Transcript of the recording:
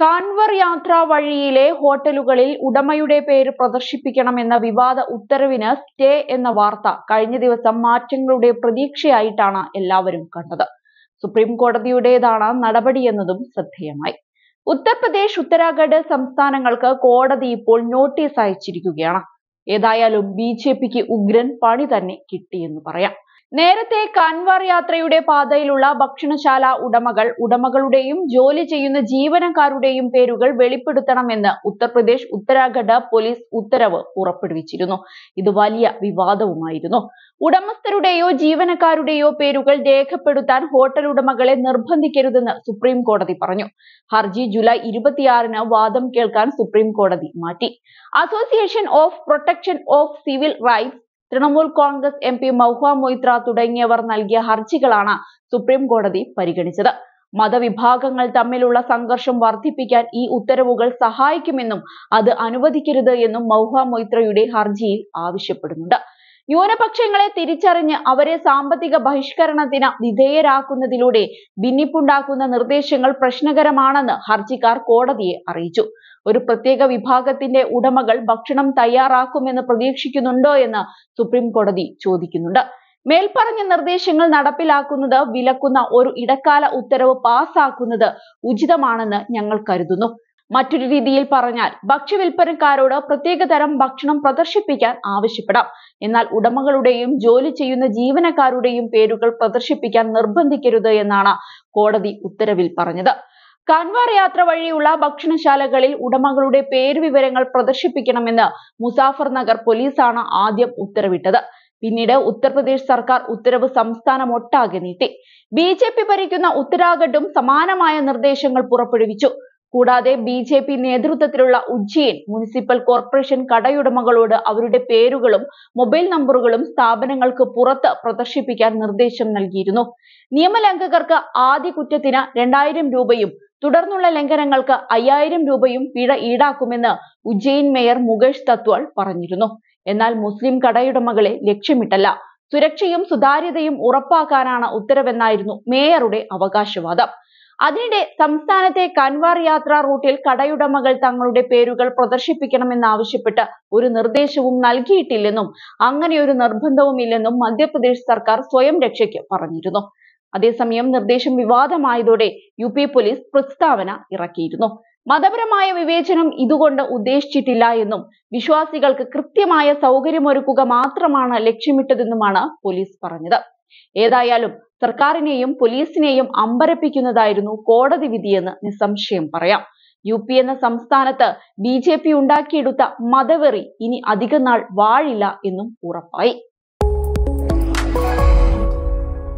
കാൺവർ യാത്ര വഴിയിലെ ഹോട്ടലുകളിൽ ഉടമയുടെ പേര് പ്രദർശിപ്പിക്കണമെന്ന വിവാദ ഉത്തരവിന് സ്റ്റേ എന്ന വാർത്ത കഴിഞ്ഞ ദിവസം മാറ്റങ്ങളുടെ പ്രതീക്ഷയായിട്ടാണ് എല്ലാവരും കണ്ടത് സുപ്രീം കോടതിയുടേതാണ് നടപടിയെന്നതും ശ്രദ്ധേയമായി ഉത്തർപ്രദേശ് ഉത്തരാഖണ്ഡ് സംസ്ഥാനങ്ങൾക്ക് കോടതി ഇപ്പോൾ നോട്ടീസ് അയച്ചിരിക്കുകയാണ് ഏതായാലും ബി ഉഗ്രൻ പണി തന്നെ കിട്ടിയെന്ന് പറയാം നേരത്തെ കൻവാർ യാത്രയുടെ പാതയിലുള്ള ഭക്ഷണശാല ഉടമകൾ ഉടമകളുടെയും ജോലി ചെയ്യുന്ന ജീവനക്കാരുടെയും പേരുകൾ വെളിപ്പെടുത്തണമെന്ന് ഉത്തർപ്രദേശ് ഉത്തരാഖണ്ഡ് പോലീസ് ഉത്തരവ് പുറപ്പെടുവിച്ചിരുന്നു ഇത് വലിയ വിവാദവുമായിരുന്നു ഉടമസ്ഥരുടെയോ ജീവനക്കാരുടെയോ പേരുകൾ രേഖപ്പെടുത്താൻ ഹോട്ടൽ ഉടമകളെ നിർബന്ധിക്കരുതെന്ന് സുപ്രീം കോടതി പറഞ്ഞു ഹർജി ജൂലൈ ഇരുപത്തിയാറിന് വാദം കേൾക്കാൻ സുപ്രീം കോടതി മാറ്റി association of protection of civil rights Trinamool Congress M P Mahua Moitra തുടങ്ങിയവർ നൽകിയ ഹർജികളാണ് സുപ്രീം കോടതി പരിഗണിച്ചത് മതവിഭാഗങ്ങൾ തമ്മിലുള്ള സംഘർഷം വർദ്ധിപ്പിക്കാൻ ഈ ഉത്തരവുകൾ സഹായിക്കുമെന്നും അത് അനുവദിക്കരുത് എന്നും മൗഹ മൊയ്ത്രയുടെ ഹർജിയിൽ ആവശ്യപ്പെടുന്നുണ്ട് ന്യൂനപക്ഷങ്ങളെ തിരിച്ചറിഞ്ഞ് അവരെ സാമ്പത്തിക ബഹിഷ്കരണത്തിന് വിധേയരാക്കുന്നതിലൂടെ ഭിന്നിപ്പുണ്ടാക്കുന്ന നിർദ്ദേശങ്ങൾ പ്രശ്നകരമാണെന്ന് ഹർജിക്കാർ കോടതിയെ അറിയിച്ചു ഒരു പ്രത്യേക വിഭാഗത്തിന്റെ ഉടമകൾ ഭക്ഷണം തയ്യാറാക്കുമെന്ന് പ്രതീക്ഷിക്കുന്നുണ്ടോ എന്ന് സുപ്രീം കോടതി ചോദിക്കുന്നുണ്ട് മേൽപ്പറഞ്ഞ നിർദ്ദേശങ്ങൾ നടപ്പിലാക്കുന്നത് വിലക്കുന്ന ഒരു ഇടക്കാല ഉത്തരവ് പാസാക്കുന്നത് ഉചിതമാണെന്ന് ഞങ്ങൾ കരുതുന്നു മറ്റൊരു രീതിയിൽ പറഞ്ഞാൽ വിൽപ്പനക്കാരോട് പ്രത്യേക തരം ഭക്ഷണം പ്രദർശിപ്പിക്കാൻ ആവശ്യപ്പെടാം എന്നാൽ ഉടമകളുടെയും ജോലി ചെയ്യുന്ന ജീവനക്കാരുടെയും പേരുകൾ പ്രദർശിപ്പിക്കാൻ നിർബന്ധിക്കരുത് എന്നാണ് കോടതി ഉത്തരവിൽ പറഞ്ഞത് കാൻവാർ യാത്ര വഴിയുള്ള ഭക്ഷണശാലകളിൽ ഉടമകളുടെ പേര് വിവരങ്ങൾ പ്രദർശിപ്പിക്കണമെന്ന് മുസാഫർ നഗർ പോലീസാണ് ആദ്യം ഉത്തരവിട്ടത് പിന്നീട് ഉത്തർപ്രദേശ് സർക്കാർ ഉത്തരവ് സംസ്ഥാനമൊട്ടാകെ നീട്ടി ബി ജെ പി ഭരിക്കുന്ന ഉത്തരാഖണ്ഡും സമാനമായ നിർദ്ദേശങ്ങൾ പുറപ്പെടുവിച്ചു കൂടാതെ ബി ജെ പി നേതൃത്വത്തിലുള്ള ഉജ്ജയിൻ മുനിസിപ്പൽ കോർപ്പറേഷൻ കടയുടമകളോട് അവരുടെ പേരുകളും മൊബൈൽ നമ്പറുകളും സ്ഥാപനങ്ങൾക്ക് പുറത്ത് പ്രദർശിപ്പിക്കാൻ നിർദ്ദേശം നൽകിയിരുന്നു നിയമലംഘകർക്ക് ആദ്യ കുറ്റത്തിന് രണ്ടായിരം രൂപയും തുടർന്നുള്ള ലംഘനങ്ങൾക്ക് അയ്യായിരം രൂപയും പിഴ ഈടാക്കുമെന്ന് ഉജ്ജയിൻ മേയർ മുകേഷ് തത്വാൾ പറഞ്ഞിരുന്നു എന്നാൽ മുസ്ലിം കടയുടമകളെ ലക്ഷ്യമിട്ടല്ല സുരക്ഷയും സുതാര്യതയും ഉറപ്പാക്കാനാണ് ഉത്തരവെന്നായിരുന്നു മേയറുടെ അവകാശവാദം അതിനിടെ സംസ്ഥാനത്തെ കൻവാർ യാത്രാ റൂട്ടിൽ കടയുടമകൾ തങ്ങളുടെ പേരുകൾ പ്രദർശിപ്പിക്കണമെന്നാവശ്യപ്പെട്ട് ഒരു നിർദ്ദേശവും നൽകിയിട്ടില്ലെന്നും അങ്ങനെ നിർബന്ധവും നിർബന്ധവുമില്ലെന്നും മധ്യപ്രദേശ് സർക്കാർ സ്വയം രക്ഷയ്ക്ക് പറഞ്ഞിരുന്നു അതേസമയം നിർദ്ദേശം വിവാദമായതോടെ യു പി പോലീസ് പ്രസ്താവന ഇറക്കിയിരുന്നു മതപരമായ വിവേചനം ഇതുകൊണ്ട് ഉദ്ദേശിച്ചിട്ടില്ല എന്നും വിശ്വാസികൾക്ക് കൃത്യമായ സൗകര്യമൊരുക്കുക മാത്രമാണ് ലക്ഷ്യമിട്ടതെന്നുമാണ് പോലീസ് പറഞ്ഞത് ഏതായാലും സർക്കാരിനെയും പോലീസിനെയും അമ്പരപ്പിക്കുന്നതായിരുന്നു കോടതി വിധിയെന്ന് നിസ്സംശയം പറയാം യു പി എന്ന സംസ്ഥാനത്ത് ബി ജെ പി ഉണ്ടാക്കിയെടുത്ത മതവെറി ഇനി അധികനാൾ വാഴില്ല എന്നും ഉറപ്പായി